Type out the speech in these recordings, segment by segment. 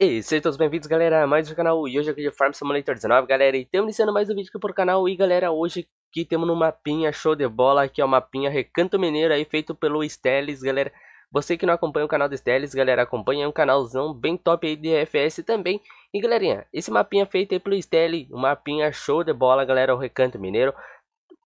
E sejam todos bem-vindos, galera, a mais um canal e hoje aqui de Farm Simulator 19, galera, e estamos iniciando mais um vídeo aqui pro canal e, galera, hoje aqui temos no mapinha show de bola, que é o mapinha Recanto Mineiro aí, feito pelo Stelis, galera, você que não acompanha o canal do Stelis, galera, acompanha, é um canalzão bem top aí de FS também, e, galerinha, esse mapinha feito aí pelo Stelis, um mapinha show de bola, galera, o Recanto Mineiro,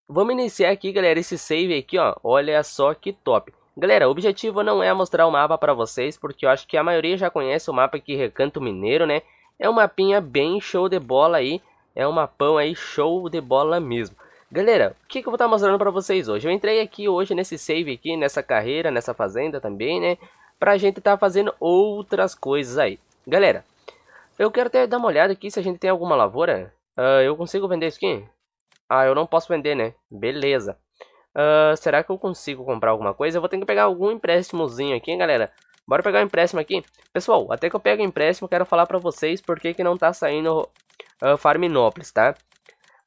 vamos iniciar aqui, galera, esse save aqui, ó, olha só que top, Galera, o objetivo não é mostrar o mapa para vocês, porque eu acho que a maioria já conhece o mapa aqui Recanto Mineiro, né? É um mapinha bem show de bola aí, é um mapão aí show de bola mesmo. Galera, o que, que eu vou estar tá mostrando para vocês hoje? Eu entrei aqui hoje nesse save aqui, nessa carreira, nessa fazenda também, né? Pra gente estar tá fazendo outras coisas aí. Galera, eu quero até dar uma olhada aqui se a gente tem alguma lavoura. Uh, eu consigo vender skin? Ah, eu não posso vender, né? Beleza. Uh, será que eu consigo comprar alguma coisa? Eu vou ter que pegar algum empréstimozinho aqui, hein, galera? Bora pegar o um empréstimo aqui. Pessoal, até que eu pego o empréstimo, quero falar pra vocês por que, que não tá saindo uh, Farminópolis, tá?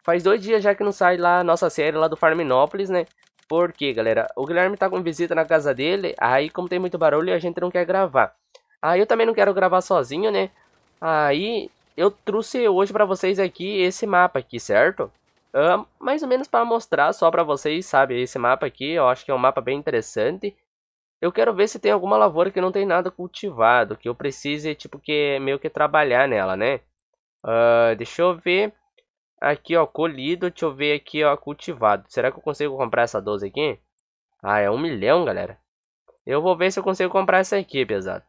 Faz dois dias já que não sai lá a nossa série lá do Farminópolis, né? Porque, galera, o Guilherme tá com visita na casa dele, aí como tem muito barulho, a gente não quer gravar. Aí eu também não quero gravar sozinho, né? Aí eu trouxe hoje pra vocês aqui esse mapa aqui, certo? Uh, mais ou menos para mostrar só para vocês, sabe, esse mapa aqui, eu acho que é um mapa bem interessante. Eu quero ver se tem alguma lavoura que não tem nada cultivado, que eu precise, tipo, que meio que trabalhar nela, né? Uh, deixa eu ver aqui, ó, colhido, deixa eu ver aqui, ó, cultivado. Será que eu consigo comprar essa 12 aqui? Ah, é um milhão, galera. Eu vou ver se eu consigo comprar essa aqui, pesado.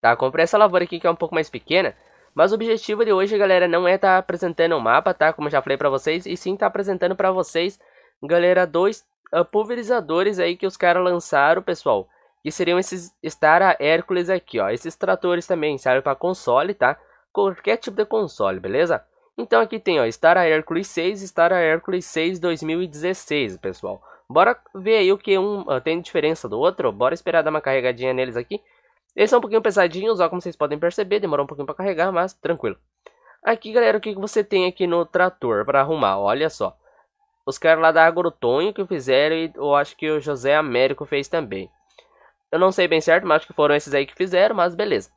Tá, comprei essa lavoura aqui que é um pouco mais pequena, mas o objetivo de hoje, galera, não é estar tá apresentando o um mapa, tá? Como eu já falei pra vocês, e sim estar tá apresentando pra vocês, galera, dois uh, pulverizadores aí que os caras lançaram, pessoal. Que seriam esses Star Hércules aqui, ó. Esses tratores também servem pra console, tá? Qualquer tipo de console, beleza? Então aqui tem, ó, Star Hércules 6 e Hércules 6 2016, pessoal. Bora ver aí o que um uh, tem diferença do outro. Bora esperar dar uma carregadinha neles aqui eles são um pouquinho pesadinhos, ó, como vocês podem perceber, demorou um pouquinho para carregar, mas tranquilo. Aqui, galera, o que você tem aqui no trator para arrumar? Olha só. Os caras lá da Agrotonho que fizeram e eu acho que o José Américo fez também. Eu não sei bem certo, mas acho que foram esses aí que fizeram, mas beleza.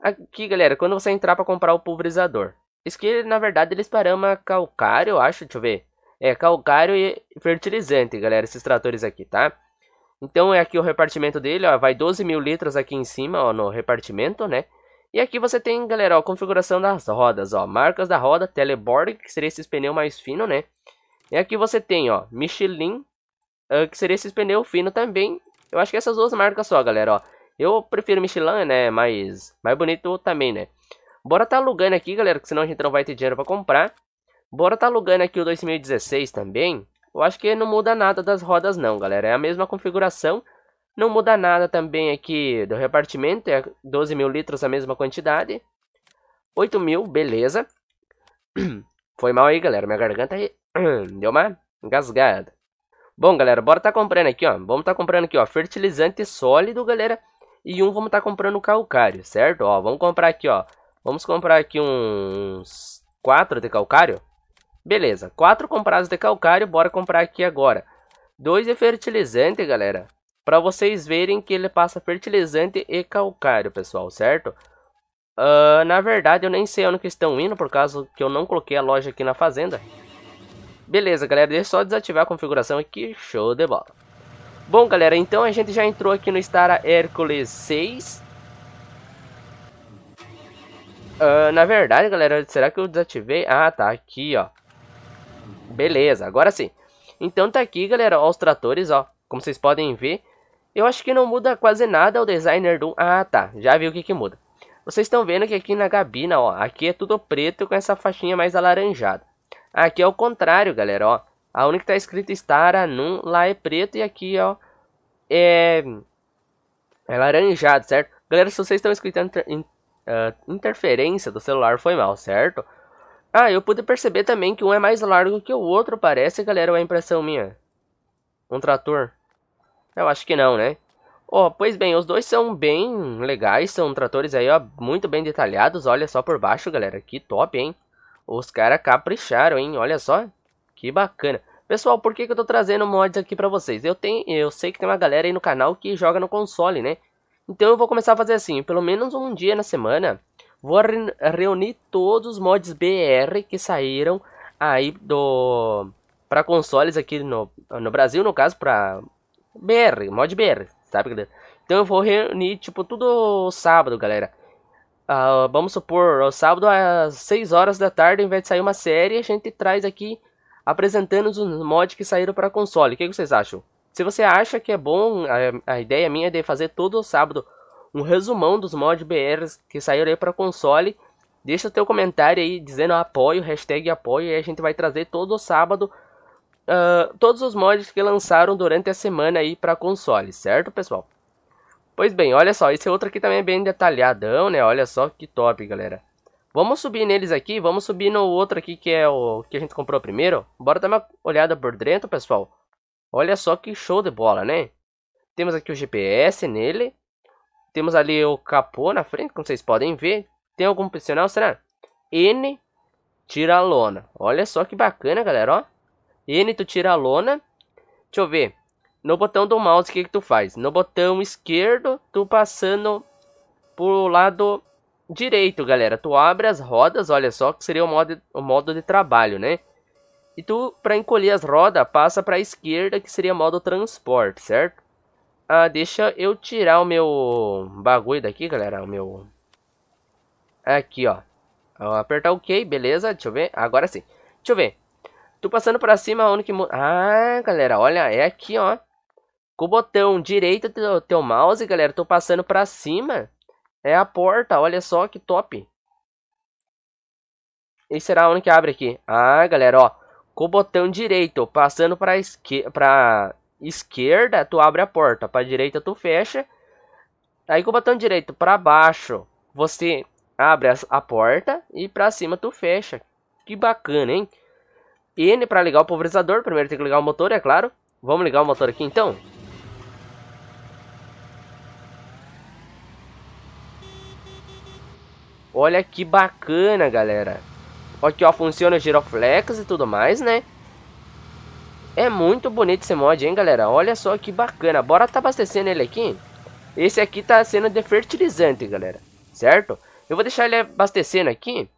Aqui, galera, quando você entrar para comprar o pulverizador. Isso que, na verdade, eles parama calcário, eu acho, deixa eu ver. É, calcário e fertilizante, galera, esses tratores aqui, tá? Então é aqui o repartimento dele, ó, vai 12 mil litros aqui em cima, ó, no repartimento, né? E aqui você tem, galera, ó, a configuração das rodas, ó, marcas da roda, Teleboard, que seria esses pneus mais finos, né? E aqui você tem, ó, Michelin, ah, que seria esses pneus finos também. Eu acho que essas duas marcas só, galera, ó. Eu prefiro Michelin, né, Mais, mais bonito também, né? Bora tá alugando aqui, galera, que senão a gente não vai ter dinheiro pra comprar. Bora tá alugando aqui o 2016 também. Eu acho que não muda nada das rodas não, galera. É a mesma configuração. Não muda nada também aqui do repartimento. É 12 mil litros a mesma quantidade. 8 mil, beleza. Foi mal aí, galera. Minha garganta aí deu uma engasgada. Bom, galera, bora tá comprando aqui, ó. Vamos tá comprando aqui, ó. Fertilizante sólido, galera. E um vamos tá comprando calcário, certo? Ó, vamos comprar aqui, ó. Vamos comprar aqui uns 4 de calcário. Beleza, quatro comprados de calcário, bora comprar aqui agora. Dois de fertilizante, galera, para vocês verem que ele passa fertilizante e calcário, pessoal, certo? Uh, na verdade, eu nem sei onde que estão indo, por causa que eu não coloquei a loja aqui na fazenda. Beleza, galera, deixa eu só desativar a configuração aqui, show de bola. Bom, galera, então a gente já entrou aqui no Star Hércules 6. Uh, ah, na verdade, galera, será que eu desativei? Ah, tá, aqui, ó. Beleza, agora sim. Então tá aqui, galera, ó, os tratores, ó. Como vocês podem ver, eu acho que não muda quase nada o designer do... Ah, tá, já vi o que que muda. Vocês estão vendo que aqui na gabina, ó, aqui é tudo preto com essa faixinha mais alaranjada. Aqui é o contrário, galera, ó. A única que tá escrito Star, Anun, lá é preto e aqui, ó, é... É laranjado, certo? Galera, se vocês estão escutando inter... uh, interferência do celular, foi mal, certo? Ah, eu pude perceber também que um é mais largo que o outro, parece, galera, ou é impressão minha? Um trator? Eu acho que não, né? Ó, oh, pois bem, os dois são bem legais, são tratores aí, ó, muito bem detalhados, olha só por baixo, galera, que top, hein? Os caras capricharam, hein, olha só, que bacana. Pessoal, por que, que eu tô trazendo mods aqui pra vocês? Eu, tenho, eu sei que tem uma galera aí no canal que joga no console, né? Então eu vou começar a fazer assim, pelo menos um dia na semana, Vou reunir todos os mods BR que saíram aí do para consoles aqui no, no Brasil, no caso para BR, mod BR, sabe? Então eu vou reunir tipo tudo sábado, galera. Uh, vamos supor, sábado às 6 horas da tarde, ao invés de sair uma série, a gente traz aqui apresentando os mods que saíram para console. O que, que vocês acham? Se você acha que é bom, a, a ideia minha é de fazer todo sábado um resumão dos mods BRs que saíram aí para console. Deixa teu comentário aí dizendo apoio, hashtag apoio, e a gente vai trazer todo sábado uh, todos os mods que lançaram durante a semana aí para console, certo pessoal? Pois bem, olha só, esse outro aqui também é bem detalhadão, né? Olha só que top, galera. Vamos subir neles aqui, vamos subir no outro aqui que é o que a gente comprou primeiro. Bora dar uma olhada por dentro, pessoal. Olha só que show de bola, né? Temos aqui o GPS nele. Temos ali o capô na frente, como vocês podem ver. Tem algum profissional, será? N tira lona. Olha só que bacana, galera, ó. N tu tira lona. Deixa eu ver. No botão do mouse, o que, que tu faz? No botão esquerdo, tu passando pro lado direito, galera. Tu abre as rodas, olha só, que seria o modo, o modo de trabalho, né? E tu, para encolher as rodas, passa para a esquerda, que seria modo transporte, certo? Ah, deixa eu tirar o meu bagulho daqui, galera. O meu... Aqui, ó. Eu apertar OK, beleza. Deixa eu ver. Agora sim. Deixa eu ver. Tô passando pra cima, onde que... Ah, galera, olha. É aqui, ó. Com o botão direito do teu mouse, galera. Tô passando pra cima. É a porta. Olha só que top. E será onde que abre aqui? Ah, galera, ó. Com o botão direito, passando pra, esque... pra esquerda, tu abre a porta, para direita tu fecha. Aí com o botão direito para baixo, você abre a porta e para cima tu fecha. Que bacana, hein? N para ligar o pulverizador, primeiro tem que ligar o motor, é claro. Vamos ligar o motor aqui então? Olha que bacana, galera. Aqui, ó, funciona o giroflex e tudo mais, né? É muito bonito esse mod, hein, galera? Olha só que bacana. Bora tá abastecendo ele aqui. Esse aqui tá sendo de fertilizante, galera. Certo? Eu vou deixar ele abastecendo aqui.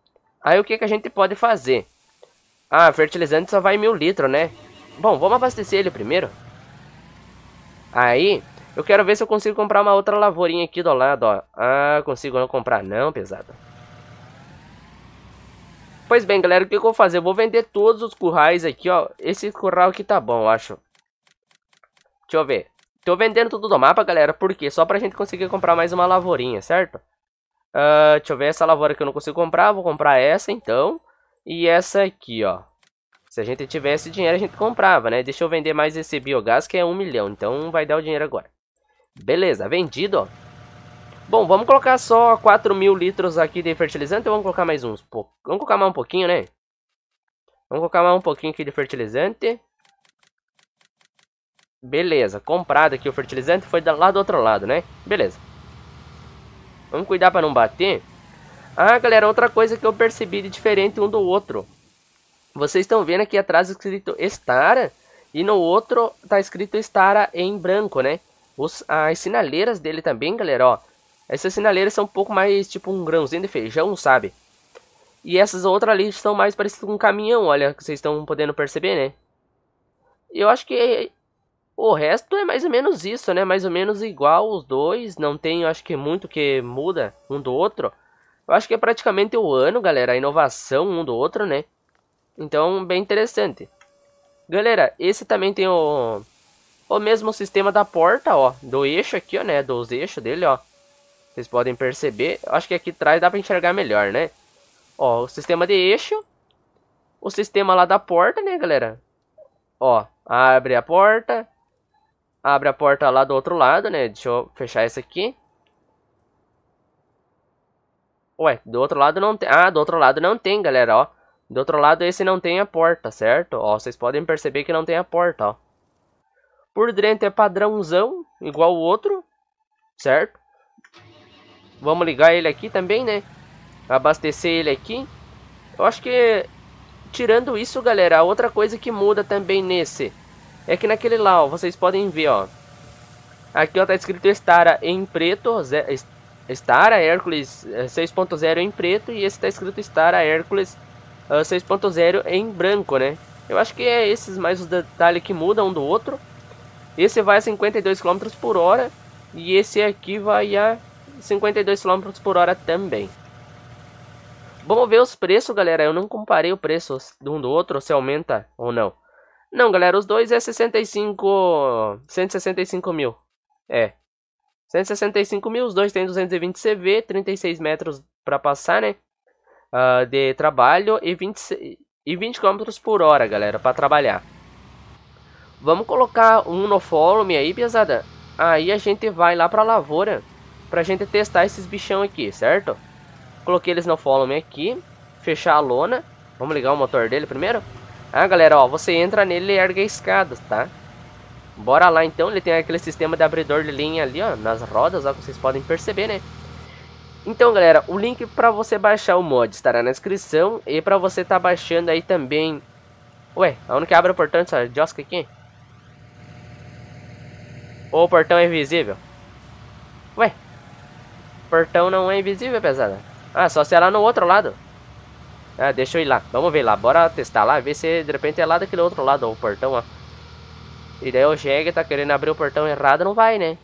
Aí o que, que a gente pode fazer? Ah, fertilizante só vai mil litros, né? Bom, vamos abastecer ele primeiro. Aí, eu quero ver se eu consigo comprar uma outra lavourinha aqui do lado, ó. Ah, consigo não comprar não, pesado. Pois bem, galera, o que eu vou fazer? Eu vou vender todos os currais aqui, ó. Esse curral aqui tá bom, eu acho. Deixa eu ver. Tô vendendo tudo do mapa, galera, por quê? Só pra gente conseguir comprar mais uma lavourinha, certo? Uh, deixa eu ver essa lavoura que eu não consigo comprar. Vou comprar essa, então. E essa aqui, ó. Se a gente tivesse dinheiro, a gente comprava, né? Deixa eu vender mais esse biogás, que é um milhão. Então, vai dar o dinheiro agora. Beleza, vendido, ó. Bom, vamos colocar só 4 mil litros aqui de fertilizante ou vamos colocar mais uns? Pô, vamos colocar mais um pouquinho, né? Vamos colocar mais um pouquinho aqui de fertilizante. Beleza, comprado aqui o fertilizante, foi lá do outro lado, né? Beleza. Vamos cuidar para não bater. Ah, galera, outra coisa que eu percebi de diferente um do outro. Vocês estão vendo aqui atrás escrito estara e no outro tá escrito estara em branco, né? Os, as sinaleiras dele também, galera, ó essas sinaleiras são um pouco mais tipo um grãozinho de feijão, sabe? E essas outras ali são mais parecidas com um caminhão, olha, que vocês estão podendo perceber, né? Eu acho que o resto é mais ou menos isso, né? Mais ou menos igual os dois, não tem, acho que muito que muda um do outro. Eu acho que é praticamente o ano, galera, a inovação um do outro, né? Então, bem interessante. Galera, esse também tem o, o mesmo sistema da porta, ó, do eixo aqui, ó, né, dos eixos dele, ó. Vocês podem perceber. Acho que aqui atrás dá para enxergar melhor, né? Ó, o sistema de eixo. O sistema lá da porta, né, galera? Ó, abre a porta. Abre a porta lá do outro lado, né? Deixa eu fechar essa aqui. Ué, do outro lado não tem... Ah, do outro lado não tem, galera, ó. Do outro lado esse não tem a porta, certo? Ó, vocês podem perceber que não tem a porta, ó. Por dentro é padrãozão, igual o outro, certo? Vamos ligar ele aqui também, né? Abastecer ele aqui. Eu acho que, tirando isso, galera, outra coisa que muda também nesse... É que naquele lá, ó, vocês podem ver, ó. Aqui, ó, tá escrito Stara em preto, Stara Hércules 6.0 eh, em preto e esse tá escrito Stara Hércules 6.0 eh, em branco, né? Eu acho que é esses mais os detalhes que mudam um do outro. Esse vai a 52 km por hora e esse aqui vai a 52 km por hora também. Vamos ver os preços, galera. Eu não comparei o preço de um do outro, se aumenta ou não. Não, galera, os dois é 65... 165 mil. É. 165 mil, os dois tem 220 CV, 36 metros para passar, né? Uh, de trabalho e 20, e 20 km por hora, galera, para trabalhar. Vamos colocar um no follow me aí, pesada. Aí a gente vai lá pra lavoura pra gente testar esses bichão aqui, certo? Coloquei eles no follow me aqui, fechar a lona. Vamos ligar o motor dele primeiro? Ah, galera, ó, você entra nele e ergue a escada, tá? Bora lá então, ele tem aquele sistema de abridor de linha ali, ó, nas rodas, ó, que vocês podem perceber, né? Então, galera, o link para você baixar o mod estará na descrição e para você tá baixando aí também... Ué, aonde que abre o portão dessa josca aqui? Ou o portão é invisível? Ué, portão não é invisível, pesada. Ah, só se é lá no outro lado. Ah, deixa eu ir lá. Vamos ver lá. Bora testar lá. Ver se de repente é lá daquele outro lado, ó, o portão, ó. E daí o Jegue tá querendo abrir o portão errado, não vai, né?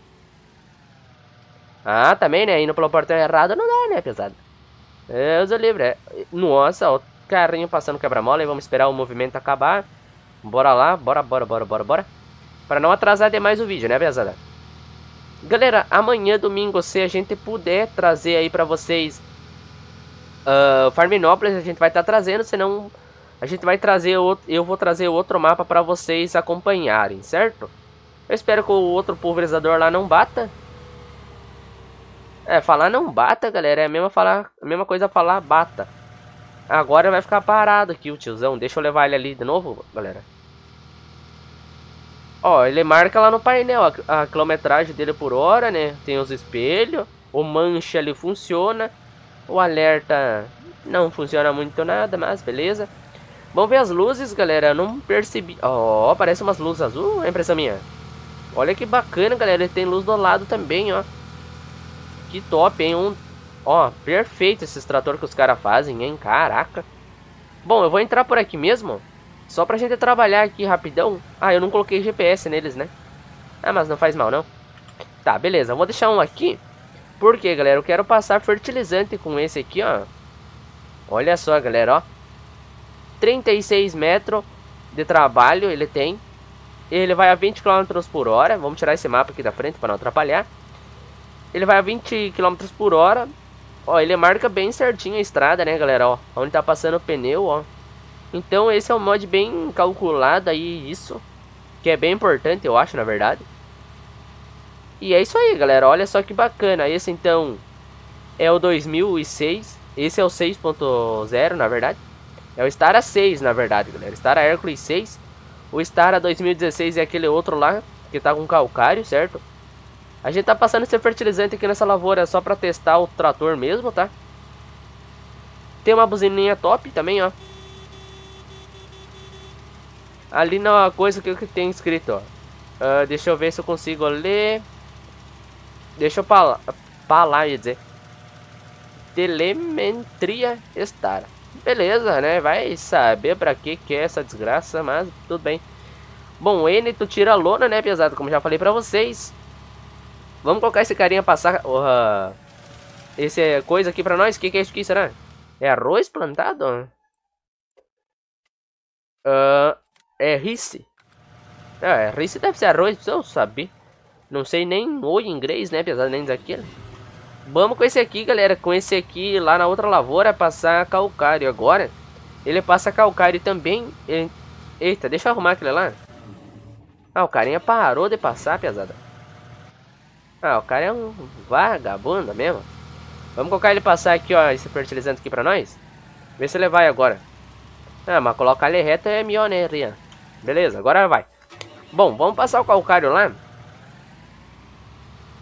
Ah, também, né? Indo pelo portão errado não dá, né, pesada? Deus o livre. É. Nossa, o carrinho passando quebra-mola. E vamos esperar o movimento acabar. Bora lá. Bora, bora, bora, bora, bora, bora. Pra não atrasar demais o vídeo, né, pesada? Galera, amanhã, domingo, se a gente puder trazer aí para vocês uh, Farminópolis, a gente vai estar tá trazendo, senão a gente vai trazer outro, eu vou trazer outro mapa para vocês acompanharem, certo? Eu espero que o outro pulverizador lá não bata. É, falar não bata, galera, é a mesma, falar, a mesma coisa falar bata. Agora vai ficar parado aqui o tiozão, deixa eu levar ele ali de novo, galera. Ó, ele marca lá no painel a, a quilometragem dele por hora, né? Tem os espelhos, o manche ali funciona, o alerta não funciona muito nada, mas beleza. Vamos ver as luzes, galera. não percebi. Ó, oh, parece umas luzes azul, é impressão minha. Olha que bacana, galera. Ele tem luz do lado também, ó. Que top, hein? Um... Ó, perfeito esse extrator que os caras fazem, hein? Caraca. Bom, eu vou entrar por aqui mesmo. Só pra gente trabalhar aqui rapidão. Ah, eu não coloquei GPS neles, né? Ah, mas não faz mal, não. Tá, beleza. vou deixar um aqui. Porque, galera, eu quero passar fertilizante com esse aqui, ó. Olha só, galera, ó. 36 metros de trabalho ele tem. Ele vai a 20 km por hora. Vamos tirar esse mapa aqui da frente para não atrapalhar. Ele vai a 20 km por hora. Ó, ele marca bem certinho a estrada, né, galera? Ó, onde tá passando o pneu, ó. Então esse é um mod bem calculado aí, isso. Que é bem importante, eu acho, na verdade. E é isso aí, galera. Olha só que bacana. Esse, então, é o 2006. Esse é o 6.0, na verdade. É o Stara 6, na verdade, galera. Stara Hercules 6. O Stara 2016 é aquele outro lá, que tá com calcário, certo? A gente tá passando esse fertilizante aqui nessa lavoura só pra testar o trator mesmo, tá? Tem uma buzininha top também, ó. Ali não é uma coisa que, tem escrito, ó. Uh, deixa eu ver se eu consigo ler. Deixa eu falar, falar e dizer. Telemetria estar. Beleza, né? Vai saber pra que que é essa desgraça, mas tudo bem. Bom, N, tu tira a lona, né, pesado? Como já falei pra vocês. Vamos colocar esse carinha passar... Uh, esse é coisa aqui pra nós. O que, que é isso aqui, será? É arroz plantado? Uh, é rice. Ah, é, rice deve ser arroz, eu saber. Não sei nem o inglês, né? Apesar nem daquilo. Vamos com esse aqui, galera. Com esse aqui, lá na outra lavoura, passar calcário agora. Ele passa calcário também. Ele... Eita, deixa eu arrumar aquele lá. Ah, o carinha parou de passar, pesada. Ah, o cara é um vagabundo mesmo. Vamos colocar ele passar aqui, ó, esse fertilizante aqui pra nós. Vê se ele vai agora. Ah, mas colocar ele reto é milionária. Beleza, agora vai. Bom, vamos passar o calcário lá.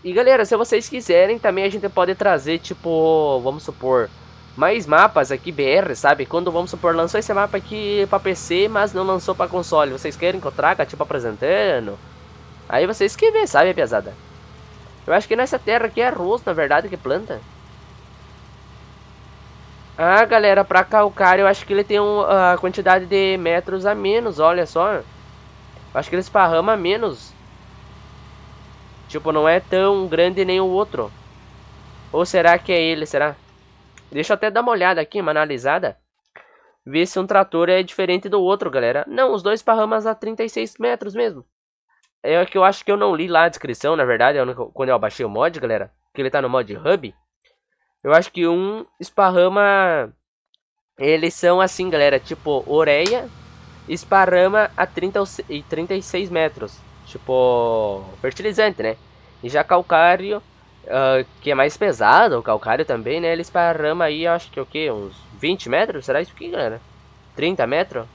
E galera, se vocês quiserem, também a gente pode trazer, tipo, vamos supor, mais mapas aqui BR, sabe? Quando, vamos supor, lançou esse mapa aqui pra PC, mas não lançou pra console. Vocês querem que eu traga, tipo, apresentando? Aí vocês que vê, sabe, pesada? Eu acho que nessa terra aqui é arroz, na verdade, que planta. Ah, galera, pra Calcário eu acho que ele tem uma quantidade de metros a menos, olha só. Eu acho que ele esparrama menos. Tipo, não é tão grande nem o outro. Ou será que é ele, será? Deixa eu até dar uma olhada aqui, uma analisada. Ver se um trator é diferente do outro, galera. Não, os dois parramas a 36 metros mesmo. É que eu acho que eu não li lá a descrição, na verdade, é quando eu baixei o mod, galera. Que ele tá no mod Hub. Eu acho que um esparrama. Eles são assim, galera, tipo oreia esparrama a 30 e 36 metros, tipo fertilizante, né? E já calcário, uh, que é mais pesado, o calcário também, né? Ele esparrama aí, acho que é o que? Uns 20 metros? Será isso aqui, galera? 30 metros?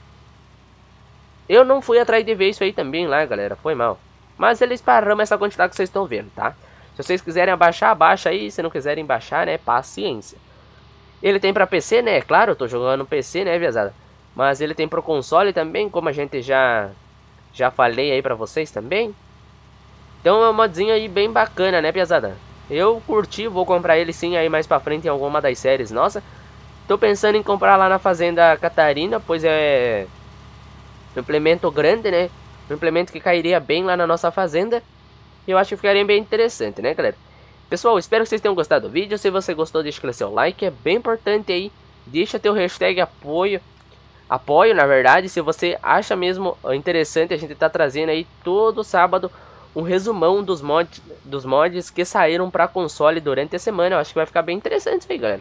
Eu não fui atrás de ver isso aí também lá, galera, foi mal. Mas ele esparrama essa quantidade que vocês estão vendo, tá? Se vocês quiserem abaixar, abaixa aí. Se não quiserem baixar, né? Paciência. Ele tem para PC, né? Claro, eu tô jogando no PC, né, viazada? Mas ele tem pro console também, como a gente já já falei aí pra vocês também. Então é um modzinho aí bem bacana, né, piazada? Eu curti, vou comprar ele sim aí mais pra frente em alguma das séries, nossa. Tô pensando em comprar lá na Fazenda Catarina, pois é... Um implemento grande, né? Um implemento que cairia bem lá na nossa fazenda eu acho que ficaria bem interessante, né, galera? Pessoal, espero que vocês tenham gostado do vídeo. Se você gostou, deixa o seu like, é bem importante aí. Deixa teu hashtag apoio, apoio na verdade, se você acha mesmo interessante, a gente tá trazendo aí todo sábado um resumão dos, mod, dos mods que saíram para console durante a semana. Eu acho que vai ficar bem interessante isso aí, galera.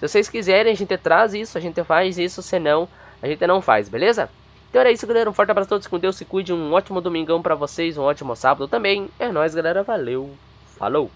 Se vocês quiserem, a gente traz isso, a gente faz isso, senão a gente não faz, beleza? Então era isso, galera. Um forte abraço a todos. Com Deus se cuide. Um ótimo domingão para vocês. Um ótimo sábado também. É nóis, galera. Valeu. Falou.